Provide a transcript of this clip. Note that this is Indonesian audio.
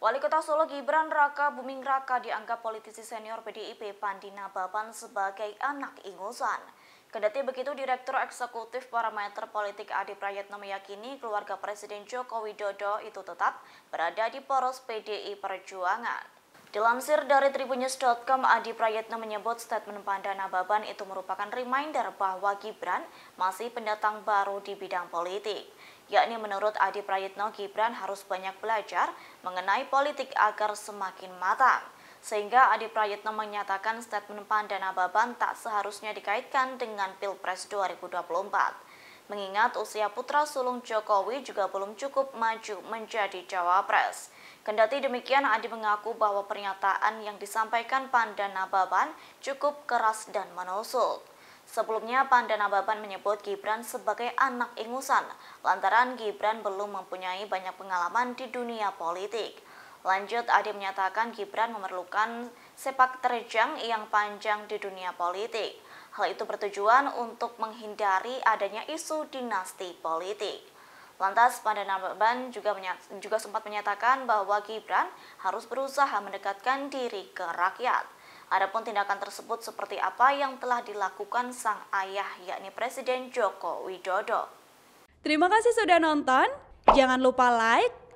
Wali Kota Solo Gibran Raka Buming Raka dianggap politisi senior PDIP Pandina Baban sebagai anak ingusan. Kendati begitu, Direktur Eksekutif Parameter Politik Adi Prayetno meyakini keluarga Presiden Joko Widodo itu tetap berada di poros PDI Perjuangan. Dilansir dari tribunews.com, Adi Prayitno menyebut statement Pandana Baban itu merupakan reminder bahwa Gibran masih pendatang baru di bidang politik. Yakni menurut Adi Prayitno, Gibran harus banyak belajar mengenai politik agar semakin matang. Sehingga Adi Prayitno menyatakan statement Pandana Baban tak seharusnya dikaitkan dengan Pilpres 2024 mengingat usia putra sulung Jokowi juga belum cukup maju menjadi cawapres. Kendati demikian, Adi mengaku bahwa pernyataan yang disampaikan Pandana Baban cukup keras dan menusuk. Sebelumnya, Pandana Baban menyebut Gibran sebagai anak ingusan, lantaran Gibran belum mempunyai banyak pengalaman di dunia politik. Lanjut, Adi menyatakan Gibran memerlukan sepak terjang yang panjang di dunia politik. Hal itu bertujuan untuk menghindari adanya isu dinasti politik. Lantas, Pandana Beban juga, juga sempat menyatakan bahwa Gibran harus berusaha mendekatkan diri ke rakyat. Adapun tindakan tersebut seperti apa yang telah dilakukan sang ayah yakni Presiden Joko Widodo. Terima kasih sudah nonton. Jangan lupa like,